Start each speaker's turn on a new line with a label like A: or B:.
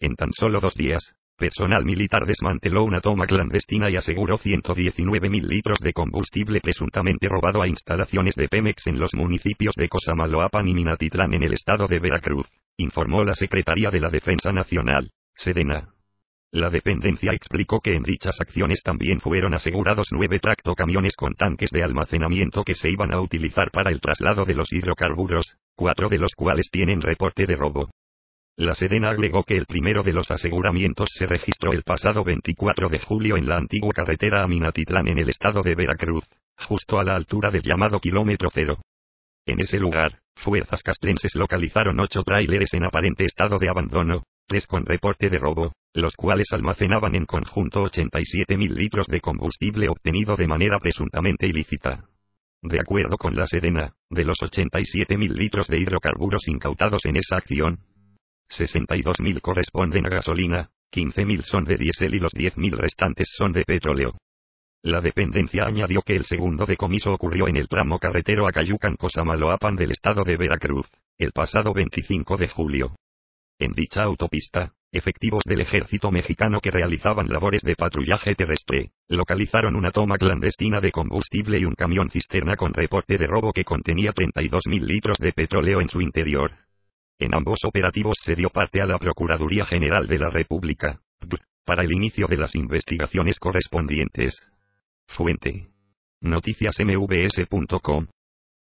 A: En tan solo dos días, personal militar desmanteló una toma clandestina y aseguró 119.000 litros de combustible presuntamente robado a instalaciones de Pemex en los municipios de Cosamaloapan y Minatitlán en el estado de Veracruz, informó la Secretaría de la Defensa Nacional, Sedena. La dependencia explicó que en dichas acciones también fueron asegurados nueve tractocamiones con tanques de almacenamiento que se iban a utilizar para el traslado de los hidrocarburos, cuatro de los cuales tienen reporte de robo. La Sedena agregó que el primero de los aseguramientos se registró el pasado 24 de julio en la antigua carretera a Minatitlán en el estado de Veracruz, justo a la altura del llamado kilómetro cero. En ese lugar, fuerzas castrenses localizaron ocho tráileres en aparente estado de abandono, tres con reporte de robo, los cuales almacenaban en conjunto 87.000 litros de combustible obtenido de manera presuntamente ilícita. De acuerdo con la Sedena, de los 87.000 litros de hidrocarburos incautados en esa acción, 62.000 corresponden a gasolina, 15.000 son de diésel y los 10.000 restantes son de petróleo. La dependencia añadió que el segundo decomiso ocurrió en el tramo carretero a Cayucan-Cosamaloapan del estado de Veracruz, el pasado 25 de julio. En dicha autopista, efectivos del ejército mexicano que realizaban labores de patrullaje terrestre, localizaron una toma clandestina de combustible y un camión cisterna con reporte de robo que contenía 32.000 litros de petróleo en su interior. En ambos operativos se dio parte a la Procuraduría General de la República, para el inicio de las investigaciones correspondientes. Fuente. Noticiasmvs.com